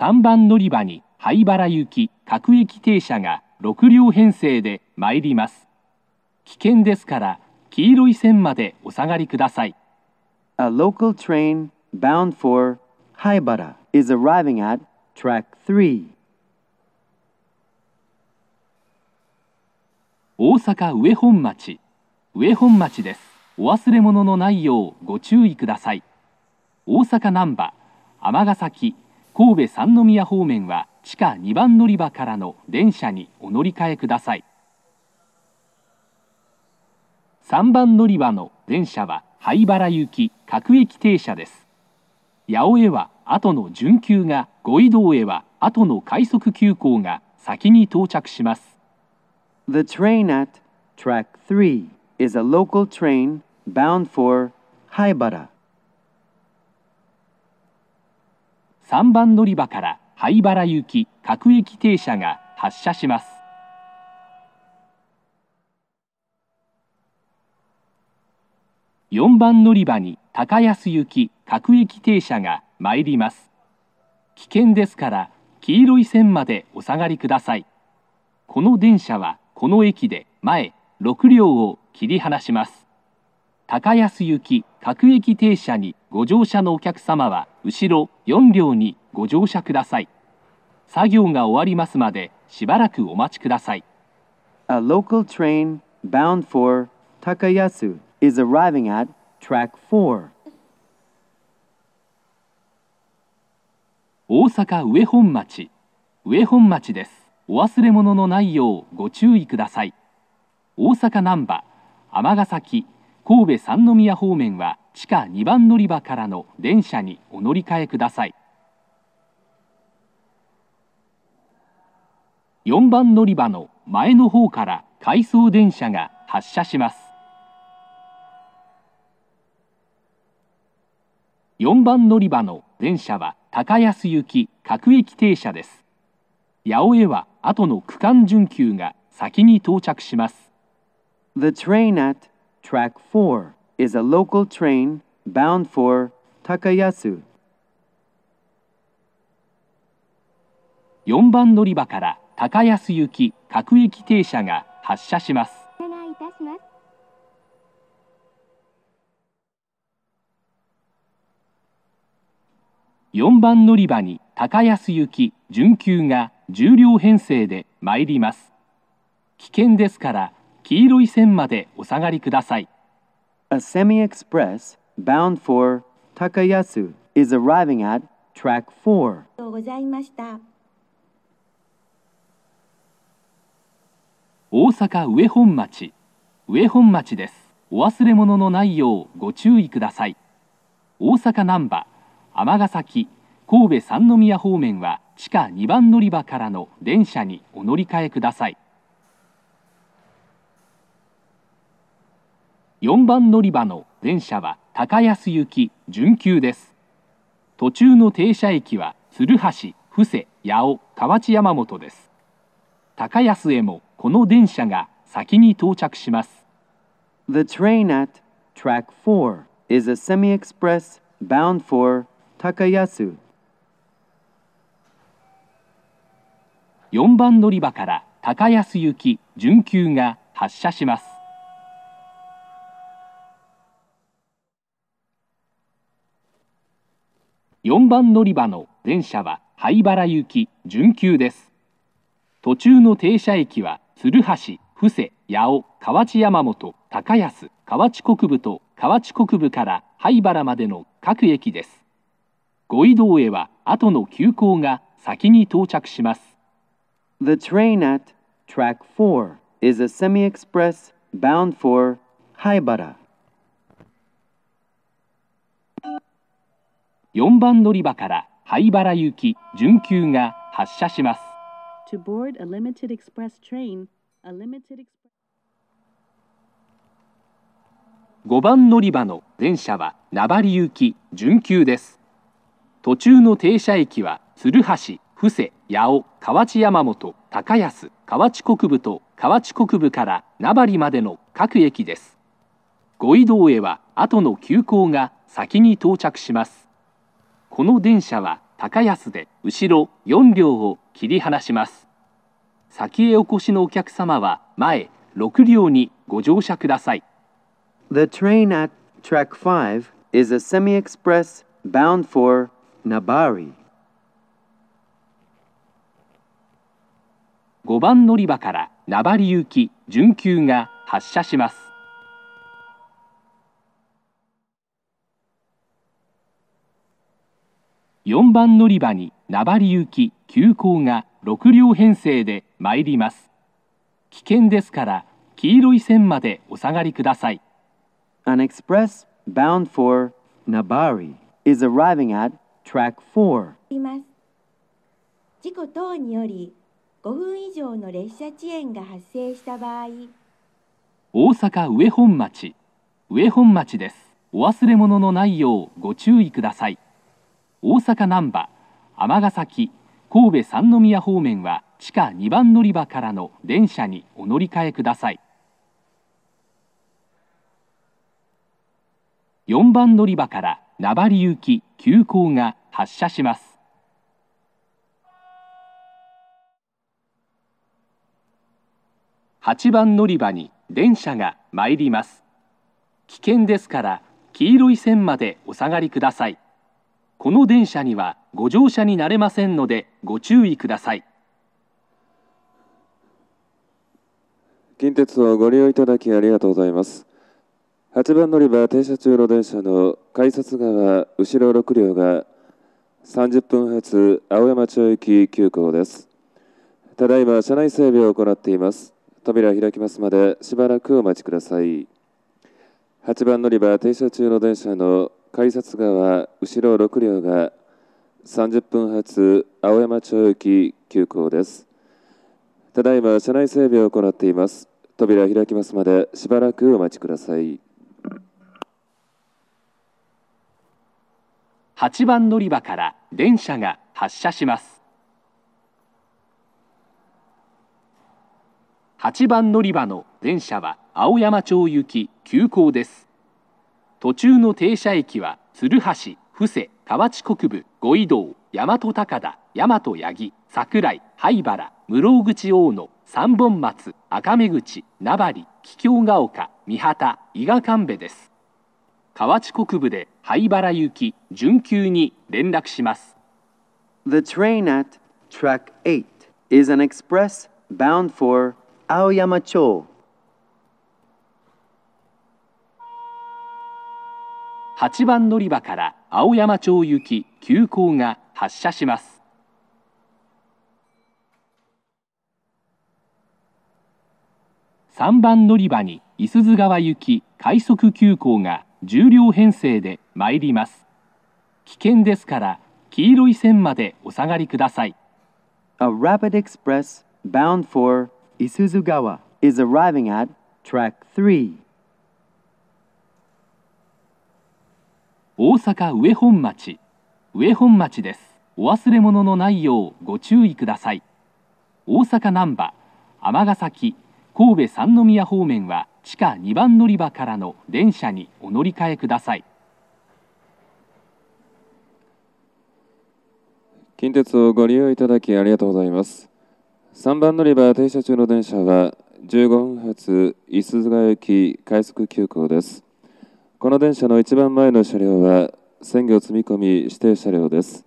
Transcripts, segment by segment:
3番乗り場に灰原行き各駅停車が6両編成で参ります。危険ですから黄色い線までお下がりください。A local train bound for is arriving at track 3. 大阪上本町上本町です。お忘れ物のないようご注意ください。大阪難波尼崎神戸三宮方面は地下2番乗り場からの電車にお乗り換えください3番乗り場の電車は灰原行き各駅停車です八尾へは後の準急が五井道へは後の快速急行が先に到着します The train at track 3 is a local train bound for 灰原3番乗り場から灰原行き各駅停車が発車します。4番乗り場に高安行き各駅停車が参ります。危険ですから黄色い線までお下がりください。この電車はこの駅で前6両を切り離します。高安行き各駅停車にご乗車のお客様は後ろ4両にご乗車ください。作業が終わりますまでしばらくお待ちください。A local train bound for Takayasu is arriving at track 4. 大阪上本町上本町です。お忘れ物のないようご注意ください。大阪難波、尼崎、神戸三宮方面は地下2番乗り場からの電車にお乗り換えください4番乗り場の前の方から回送電車が発車します4番乗り場の電車は高安行き各駅停車です八尾へは後の区間準急が先に到着します The train at track 4 is a local train bound for Takayasu. 4番乗り場から高安行き各駅停車が発車します。お願いいたします。4番乗り場に高安行き準急が10両編成で参ります。危険ですから黄色い線までお下がりください。A semi express bound for Takayasu is arriving at track 4. o りがとうございました。大阪上本町上本町ですお忘れ物のないようご注意ください大阪難波尼崎神戸三宮方面は地下2番乗り場からの電車にお乗り換えください4番乗り場の電車は高安行き準急です途中の停車駅は鶴橋布施八尾河内山本です高安へもこの電車が先に到着します The train at track 4 is a semi-express bound for 高安4番乗り場から高安行き準急が発車します4番乗り場の電車は灰原行き準急です途中の停車駅は鶴橋布施八尾河内山本高安河内国部と河内国部から灰原までの各駅ですご移動へは後の急行が先に到着します The train at track 4 is a semi-express bound for 灰原4番乗り場から灰原行き準急が発車します。t 5番乗り場の電車は名張行き準急です。途中の停車駅は鶴橋、布施、八尾、河内山本、高安、河内国部と河内国部から名張までの各駅です。ご移動へは後の急行が先に到着します。この電車は高安で後ろ4両を切り離します先へお越しのお客様は前6両にご乗車ください The train at track 5 is a semi-express bound for Nabari 5番乗り場から名張行き準急が発車します4番乗り場に名張行き急行が6両編成で参ります危険ですから黄色い線までお下がりください An express bound for Nabari is arriving at track 4事故等により5分以上の列車遅延が発生した場合大阪上本町上本町ですお忘れ物のないようご注意ください大阪難波尼崎神戸三宮方面は地下2番乗り場からの電車にお乗り換えください4番乗り場から名張行き急行が発車します8番乗り場に電車が参ります危険ですから黄色い線までお下がりくださいこの電車にはご乗車になれませんのでご注意ください近鉄をご利用いただきありがとうございます8番乗り場停車中の電車の改札側後ろ6両が30分発青山町行き急行ですただいま車内整備を行っています扉開きますまでしばらくお待ちください8番乗り場停車中の電車の改札側後ろ6両が30分発青山町行き急行です。ただいま車内整備を行っています。扉開きますまでしばらくお待ちください。8番乗り場から電車が発車します。8番乗り場の電車は青山町行き急行です。途中の停車駅は鶴橋布施河内国部五井道大和高田大和八木桜井灰原室生口大野三本松赤目口名張桔梗ヶ丘三畑伊賀神戸です河内国部で灰原行き準急に連絡します The train at track 8 is an express bound for 青山町8番乗り場から青山町行き急行が発車します3番乗り場に伊豆川行き快速急行が10両編成で参ります危険ですから黄色い線までお下がりください A rapid express bound for i s u z is arriving at track 3大阪上本町上本町ですお忘れ物のないようご注意ください大阪難波尼崎神戸三宮方面は地下2番乗り場からの電車にお乗り換えください近鉄をご利用いただきありがとうございます3番乗り場停車中の電車は15分発伊豆ヶ駅快速急行ですこの電車の一番前の車両は鮮魚積み込み指定車両です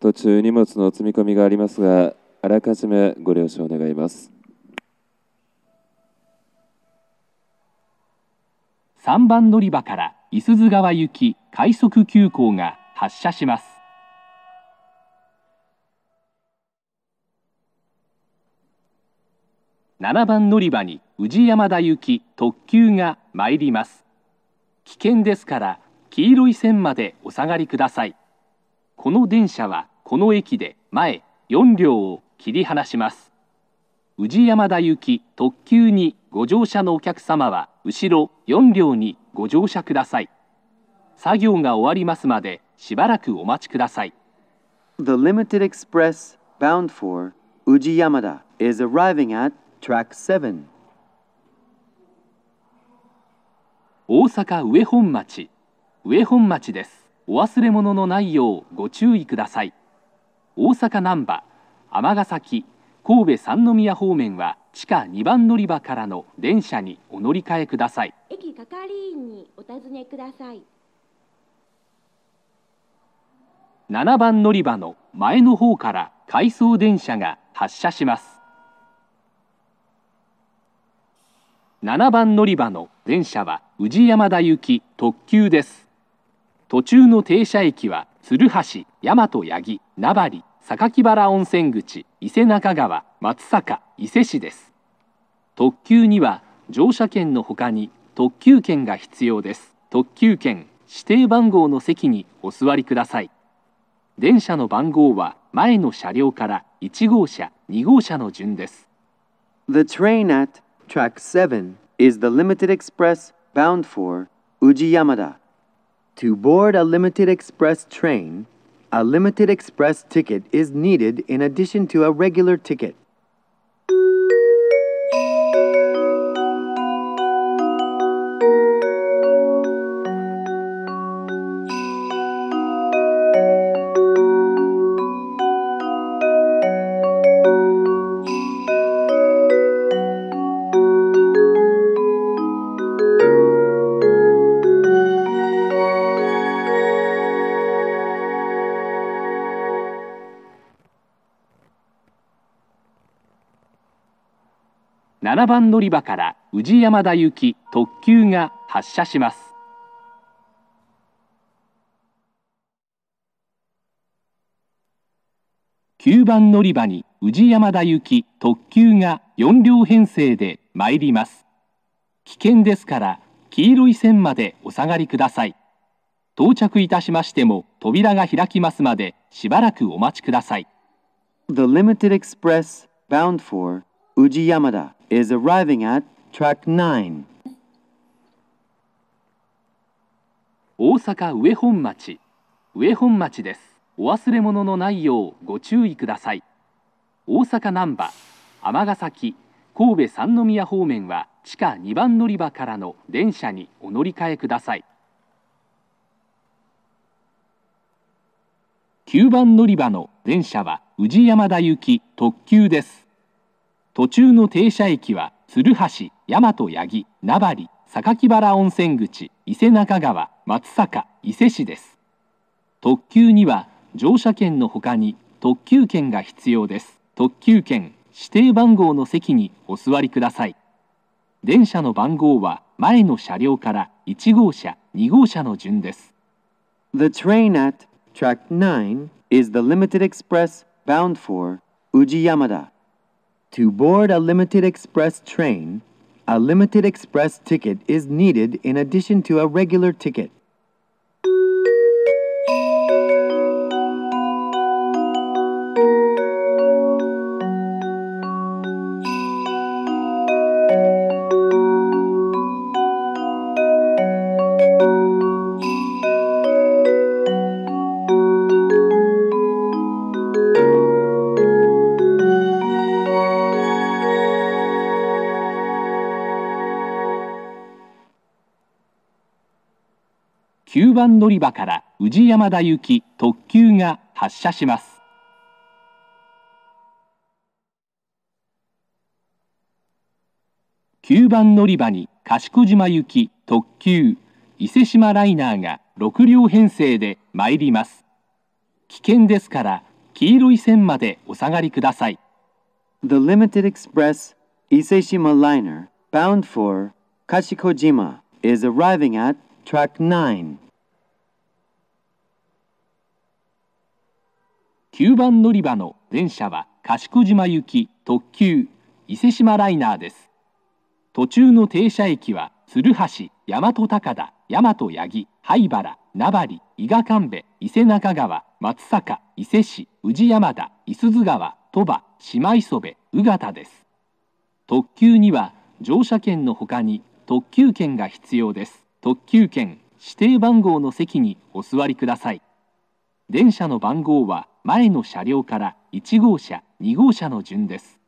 途中荷物の積み込みがありますがあらかじめご了承願います3番乗り場から伊豆川行き快速急行が発車します7番乗り場に宇治山田行き特急が参ります危険ですから黄色い線までお下がりくださいこの電車はこの駅で前4両を切り離します宇治山田行き特急にご乗車のお客様は後ろ4両にご乗車ください作業が終わりますまでしばらくお待ちください The limited express bound for is arriving at track 7大阪上本町上本町ですお忘れ物のないようご注意ください大阪難波尼崎神戸三宮方面は地下2番乗り場からの電車にお乗り換えください駅係員にお尋ねください7番乗り場の前の方から回送電車が発車します7番乗り場の電車は宇治山田行き特急です途中の停車駅は鶴橋大和八木名張榊原温泉口伊勢中川松阪伊勢市です特急には乗車券のほかに特急券が必要です特急券指定番号の席にお座りください電車の番号は前の車両から1号車2号車の順です The train at track 7 is the limited express bound for Ujiyamada. To board a limited express train, a limited express ticket is needed in addition to a regular ticket. 7番乗り場から宇治山田行き特急が発車します。9番乗り場に宇治山田行き特急が4両編成で参ります。危険ですから黄色い線までお下がりください。到着いたしましても扉が開きますまでしばらくお待ちください。The Limited Express bound for 宇治山田 is arriving at track 9. 大阪上本町上本町ですお忘れ物のないようご注意ください大阪難波尼崎神戸三宮方面は地下2番乗り場からの電車にお乗り換えください9番乗り場の電車は宇治山田行き特急です途中の停車駅は鶴橋大和八木名張榊原温泉口伊勢中川松阪伊勢市です特急には乗車券のほかに特急券が必要です特急券指定番号の席にお座りください電車の番号は前の車両から1号車2号車の順です The train at track 9 is the limited express bound for Ujiyamada To board a limited express train, a limited express ticket is needed in addition to a regular ticket. 9番乗り場から宇治山田行き特急が発車します。9番乗り場に賢島行き特急伊勢島ライナーが6両編成で参ります。危険ですから黄色い線までお下がりください。The Limited Express 伊勢島 Liner bound for 賢島 is arriving at track 9. 9番乗り場の電車は賢島行き特急伊勢島ライナーです途中の停車駅は鶴橋大和高田大和八木灰原名張伊賀神戸伊勢中川松阪伊勢市宇治山田伊豆川鳥羽島磯部宇方です特急には乗車券のほかに特急券が必要です特急券指定番号の席にお座りください電車の番号は前の車両から1号車、2号車の順です。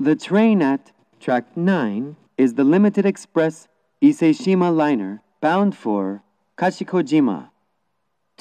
The train at track 9 is the limited express Iseshima liner bound for Kashikojima.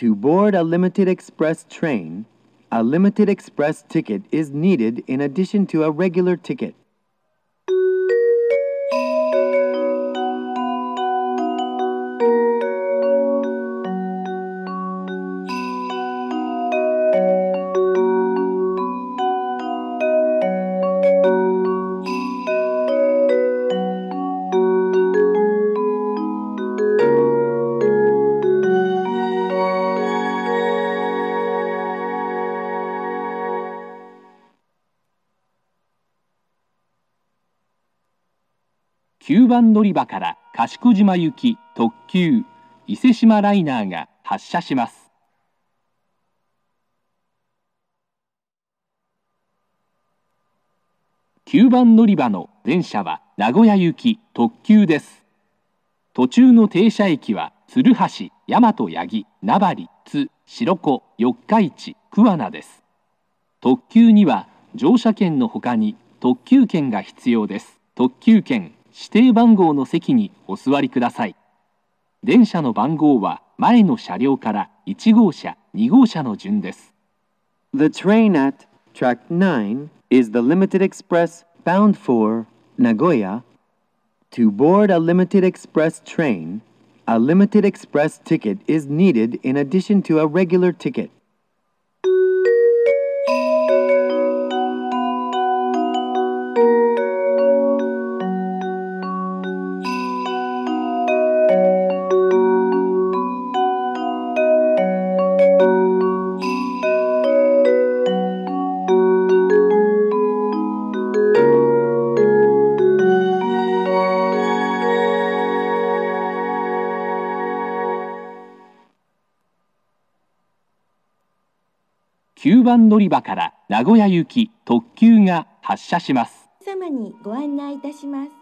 To board a limited express train, a limited express ticket is needed in addition to a regular ticket. 9番乗り場から賢島行き特急伊勢志摩ライナーが発車します9番乗り場の電車は名古屋行き特急です途中の停車駅は鶴橋、大和八木、名張、津、白子、四日市、桑名です特急には乗車券のほかに特急券が必要です特急券指定番号の席にお座りください電車の番号は前の車両から1号車2号車の順です The train at track 9 is the limited express bound for Nagoya To board a limited express train, a limited express ticket is needed in addition to a regular ticket. 番乗り場から名古屋行き特急が発車します。様にご案内いたします。